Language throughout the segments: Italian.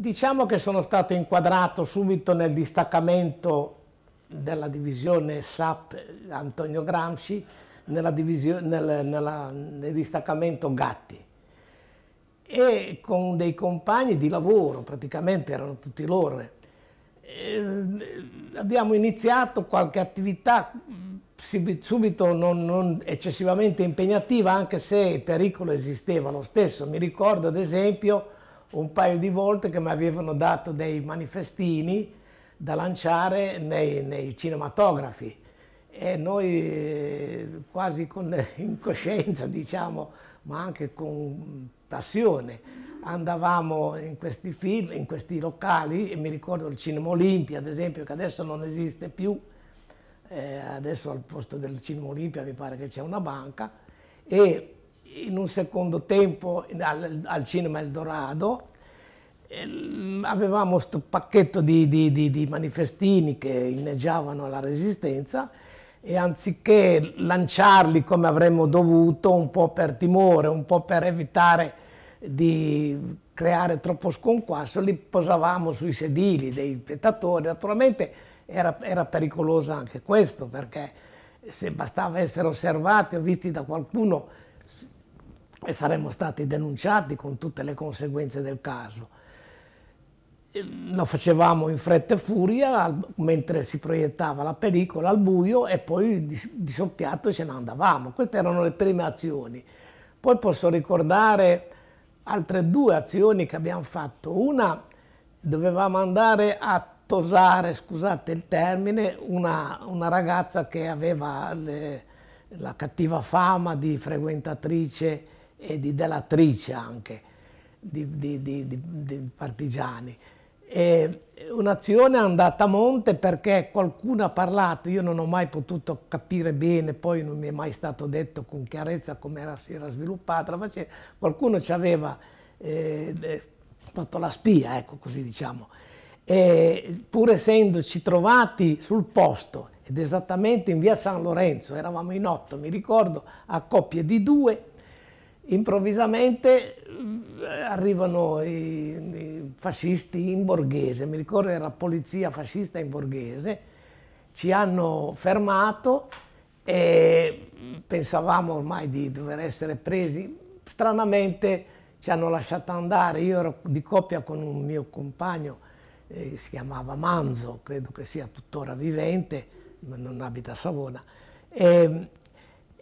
Diciamo che sono stato inquadrato subito nel distaccamento della divisione SAP Antonio Gramsci nella divisio, nel, nella, nel distaccamento Gatti e con dei compagni di lavoro, praticamente erano tutti loro. abbiamo iniziato qualche attività subito non, non eccessivamente impegnativa anche se il pericolo esisteva lo stesso. Mi ricordo ad esempio un paio di volte che mi avevano dato dei manifestini da lanciare nei, nei cinematografi e noi eh, quasi con incoscienza diciamo ma anche con passione andavamo in questi film, in questi locali e mi ricordo il Cinema Olimpia ad esempio che adesso non esiste più eh, adesso al posto del Cinema Olimpia mi pare che c'è una banca e in un secondo tempo al, al cinema Eldorado. Ehm, avevamo questo pacchetto di, di, di, di manifestini che inneggiavano la resistenza e anziché lanciarli come avremmo dovuto, un po' per timore, un po' per evitare di creare troppo sconquasso, li posavamo sui sedili dei spettatori. Naturalmente era, era pericoloso anche questo, perché se bastava essere osservati o visti da qualcuno e saremmo stati denunciati con tutte le conseguenze del caso. Lo facevamo in fretta e furia mentre si proiettava la pellicola al buio e poi di, di soppiatto ce ne andavamo. Queste erano le prime azioni. Poi posso ricordare altre due azioni che abbiamo fatto. Una dovevamo andare a tosare, scusate il termine, una, una ragazza che aveva le, la cattiva fama di frequentatrice e di delatrice anche di, di, di, di partigiani. un'azione è andata a monte perché qualcuno ha parlato, io non ho mai potuto capire bene, poi non mi è mai stato detto con chiarezza come era, si era sviluppata ma qualcuno ci aveva eh, eh, fatto la spia, ecco così diciamo. E pur essendoci trovati sul posto ed esattamente in via San Lorenzo, eravamo in otto, mi ricordo, a coppie di due improvvisamente eh, arrivano i, i, fascisti in borghese, mi ricordo era polizia fascista in borghese, ci hanno fermato e pensavamo ormai di dover essere presi, stranamente ci hanno lasciato andare, io ero di coppia con un mio compagno, eh, si chiamava Manzo, credo che sia tuttora vivente, ma non abita a Savona, e, ehm,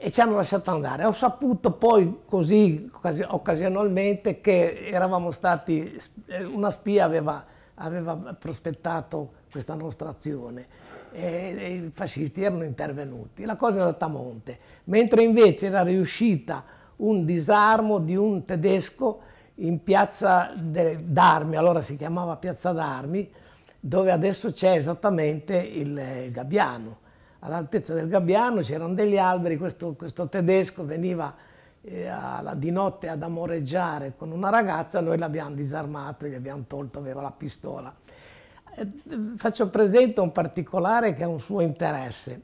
e ci hanno lasciato andare. Ho saputo poi così occasionalmente che eravamo stati, eh, una spia aveva, aveva prospettato questa nostra azione e, e, i fascisti erano intervenuti. La cosa è andata a monte, mentre invece era riuscita un disarmo di un tedesco in piazza d'armi, allora si chiamava piazza d'armi, dove adesso c'è esattamente il, eh, il Gabbiano all'altezza del gabbiano, c'erano degli alberi, questo, questo tedesco veniva eh, alla, di notte ad amoreggiare con una ragazza, noi l'abbiamo disarmato, gli abbiamo tolto, aveva la pistola. Eh, faccio presente un particolare che è un suo interesse.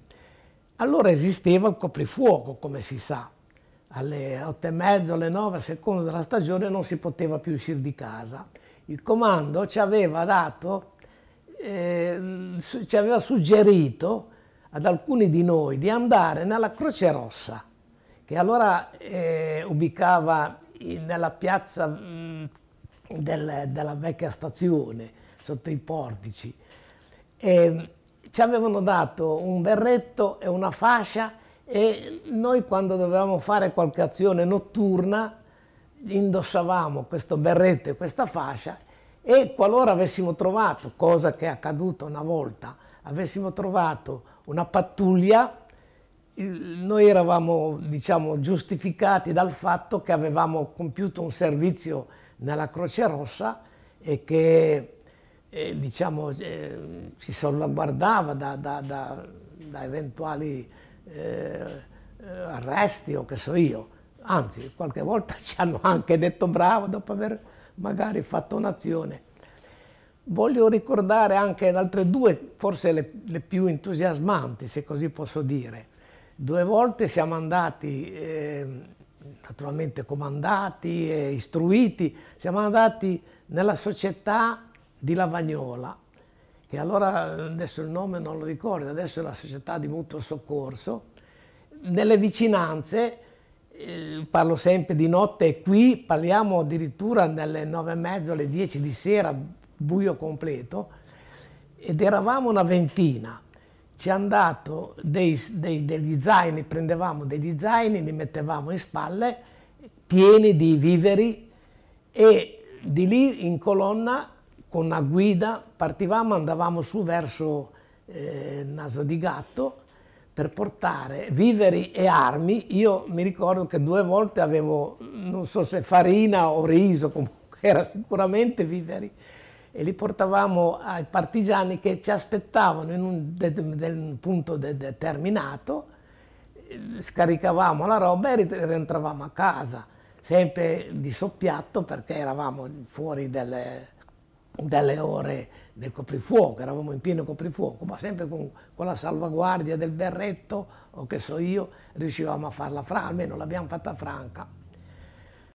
Allora esisteva il coprifuoco, come si sa. Alle otto e mezzo, alle nove, a seconda della stagione, non si poteva più uscire di casa. Il comando ci aveva dato, eh, ci aveva suggerito ad alcuni di noi di andare nella Croce Rossa, che allora eh, ubicava in, nella piazza mh, mm, del, della vecchia stazione, sotto i portici. E mm, ci avevano dato un berretto e una fascia e noi quando dovevamo fare qualche azione notturna indossavamo questo berretto e questa fascia e qualora avessimo trovato, cosa che è accaduta una volta, avessimo trovato una pattuglia, noi eravamo diciamo, giustificati dal fatto che avevamo compiuto un servizio nella Croce Rossa e che eh, diciamo, eh, ci salvaguardava da, da, da, da eventuali eh, arresti o che so io. Anzi, qualche volta ci hanno anche detto bravo dopo aver magari fatto un'azione. Voglio ricordare anche altre due, forse le, le, più entusiasmanti, se così posso dire. Due volte siamo andati, eh, naturalmente comandati e istruiti, siamo andati nella società di Lavagnola, che allora adesso il nome non lo ricordo, adesso è la società di mutuo soccorso, nelle vicinanze, eh, parlo sempre di notte qui, parliamo addirittura nelle nove e mezzo, alle dieci di sera, buio completo, ed eravamo una ventina. Ci hanno dato dei, dei, degli zaini, prendevamo degli zaini, li mettevamo in spalle, pieni di viveri, e di lì in colonna, con una guida, partivamo, andavamo su verso eh, Naso di Gatto, per portare viveri e armi. Io mi ricordo che due volte avevo, non so se farina o riso, comunque era sicuramente viveri e li portavamo ai partigiani che ci aspettavano in un de, de, punto de, determinato, scaricavamo la roba e rientravamo a casa, sempre di soppiatto perché eravamo fuori delle, delle ore del coprifuoco, eravamo in pieno coprifuoco, ma sempre con, con, la salvaguardia del berretto o che so io, riuscivamo a farla franca, almeno l'abbiamo fatta franca.